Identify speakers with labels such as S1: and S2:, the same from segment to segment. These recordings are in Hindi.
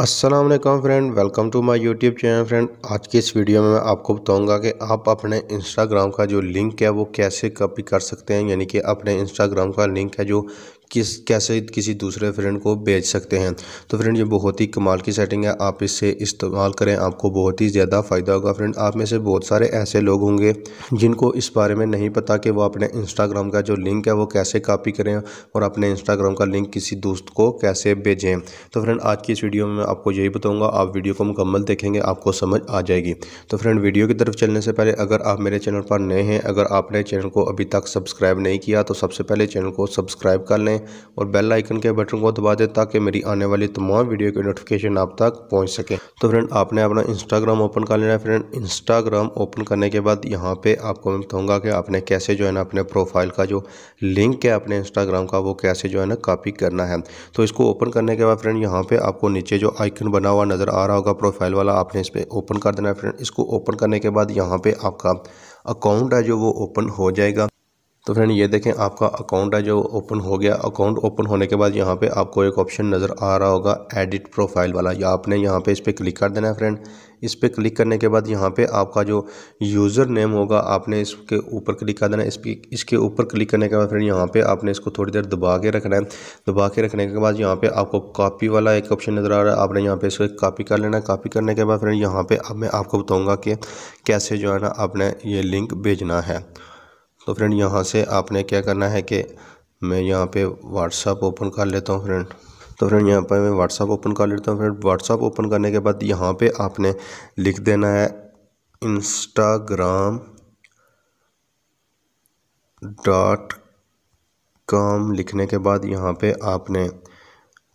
S1: Aslam friend welcome to my YouTube channel friend आज की इस वीडियो में मैं आपको बताऊंगा कि आप अपने इंस्टाग्राम का जो लिंक है वो कैसे कॉपी कर सकते हैं यानी कि अपने इंस्टाग्राम का लिंक है जो किस कैसे किसी दूसरे फ्रेंड को भेज सकते हैं तो फ्रेंड ये बहुत ही कमाल की सेटिंग है आप इससे इस्तेमाल करें आपको बहुत ही ज़्यादा फ़ायदा होगा फ्रेंड आप में से बहुत सारे ऐसे लोग होंगे जिनको इस बारे में नहीं पता कि वो अपने इंस्टाग्राम का जो लिंक है वो कैसे कापी करें और अपने इंस्टाग्राम का लिंक किसी दोस्त को कैसे भेजें तो फ्रेंड आज की इस वीडियो में मैं आपको यही बताऊँगा आप वीडियो को मुकम्मल देखेंगे आपको समझ आ जाएगी तो फ्रेंड वीडियो की तरफ चलने से पहले अगर आप मेरे चैनल पर नए हैं अगर आपने चैनल को अभी तक सब्सक्राइब नहीं किया तो सबसे पहले चैनल को सब्सक्राइब कर लें करें और बेल आइकन के बटन को दबा दें ताकि मेरी आने वाली तमाम वीडियो की नोटिफिकेशन आप तक पहुंच सके तो फ्रेंड आपने अपना इंस्टाग्राम ओपन कर लेना है फ्रेंड इंस्टाग्राम ओपन करने के बाद यहाँ पर आपको मैं बताऊँगा कि आपने कैसे जो है ना अपने प्रोफाइल का जो लिंक है अपने इंस्टाग्राम का वो कैसे जो है ना कापी करना है तो इसको ओपन करने के बाद फ्रेंड यहाँ पर आपको नीचे जो आइकन बना हुआ नज़र आ रहा होगा प्रोफाइल वाला आपने इस पर ओपन कर देना है फ्रेंड इसको ओपन करने के बाद यहाँ पर आपका अकाउंट है जो वो ओपन हो जाएगा तो फ्रेंड ये देखें आपका अकाउंट है जो ओपन हो गया अकाउंट ओपन होने के बाद यहाँ पे आपको एक ऑप्शन नज़र आ रहा होगा एडिट प्रोफाइल वाला या आपने यहाँ पे इस पर क्लिक कर देना है फ्रेंड इस पर क्लिक करने के बाद यहाँ पे आपका जो यूज़र नेम होगा आपने इसके ऊपर क्लिक कर देना है इस इसके ऊपर क्लिक करने के बाद फ्रेंड यहाँ पर आपने इसको थोड़ी देर दबा के रखना है दबा के रखने के बाद यहाँ पर आपको कापी वाला एक ऑप्शन नज़र आ रहा है आपने यहाँ पर इसको कापी कर लेना है कापी करने के बाद फ्रेंड यहाँ पर अब मैं आपको बताऊँगा कि कैसे जो है ना आपने ये लिंक भेजना है तो फ्रेंड यहाँ से आपने क्या करना है कि मैं यहाँ पे व्हाट्सअप ओपन कर लेता हूँ फ्रेंड तो फ्रेंड यहाँ पर मैं व्हाट्सअप ओपन कर लेता हूँ फ्रेंड व्हाट्सअप ओपन करने के बाद यहाँ पे आपने लिख देना है इंस्टाग्राम डॉट कॉम लिखने के बाद यहाँ पे आपने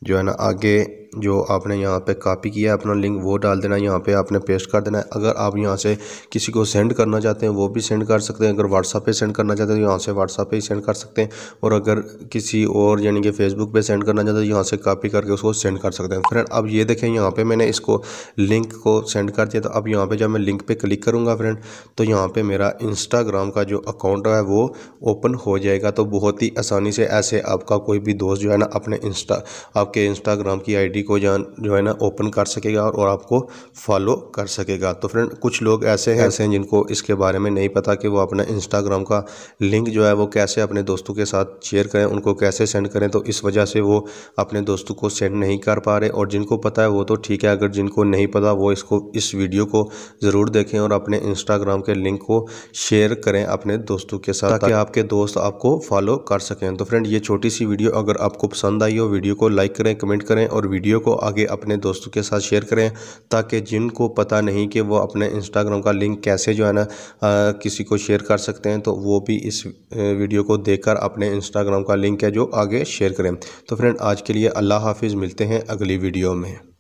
S1: जो है ना आगे जो आपने यहाँ पे कॉपी किया है अपना लिंक वो डाल देना है यहाँ पे आपने पेस्ट कर देना है अगर आप यहाँ से किसी को सेंड करना चाहते हैं वो भी सेंड कर सकते हैं अगर व्हाट्सअप पे सेंड करना चाहते हैं तो यहाँ से व्हाट्सअप पे ही सेंड कर सकते हैं और अगर किसी और यानी कि फेसबुक पे सेंड करना चाहते हैं तो यहाँ से कापी करके उसको सेंड कर सकते हैं फ्रेंड अब ये देखें यहाँ पर मैंने इसको लिंक को सेंड कर दिया तो अब यहाँ पर जब मैं लिंक पर क्लिक करूँगा फ्रेंड तो यहाँ पर मेरा इंस्टाग्राम का जो अकाउंट है वो ओपन हो जाएगा तो बहुत ही आसानी से ऐसे आपका कोई भी दोस्त जो है ना अपने इंस्टा आपके इंस्टाग्राम की आई आईडी को जान जो है ना ओपन कर सकेगा और, और आपको फॉलो कर सकेगा तो फ्रेंड कुछ लोग ऐसे हैं ऐसे हैं जिनको इसके बारे में नहीं पता कि वो अपना इंस्टाग्राम का लिंक जो है वो कैसे अपने दोस्तों के साथ शेयर करें उनको कैसे सेंड करें तो इस वजह से वो अपने दोस्तों को सेंड नहीं कर पा रहे और जिनको पता है वो तो ठीक है अगर जिनको नहीं पता वो इसको इस वीडियो को ज़रूर देखें और अपने इंस्टाग्राम के लिंक को शेयर करें अपने दोस्तों के साथ ताकि आपके दोस्त आपको फॉलो कर सकें तो फ्रेंड ये छोटी सी वीडियो अगर आपको पसंद आई हो वीडियो को लाइक करें कमेंट करें और वीडियो वीडियो को आगे अपने दोस्तों के साथ शेयर करें ताकि जिनको पता नहीं कि वो अपने इंस्टाग्राम का लिंक कैसे जो है ना किसी को शेयर कर सकते हैं तो वो भी इस वीडियो को देखकर अपने इंस्टाग्राम का लिंक है जो आगे शेयर करें तो फ्रेंड आज के लिए अल्लाह हाफिज़ मिलते हैं अगली वीडियो में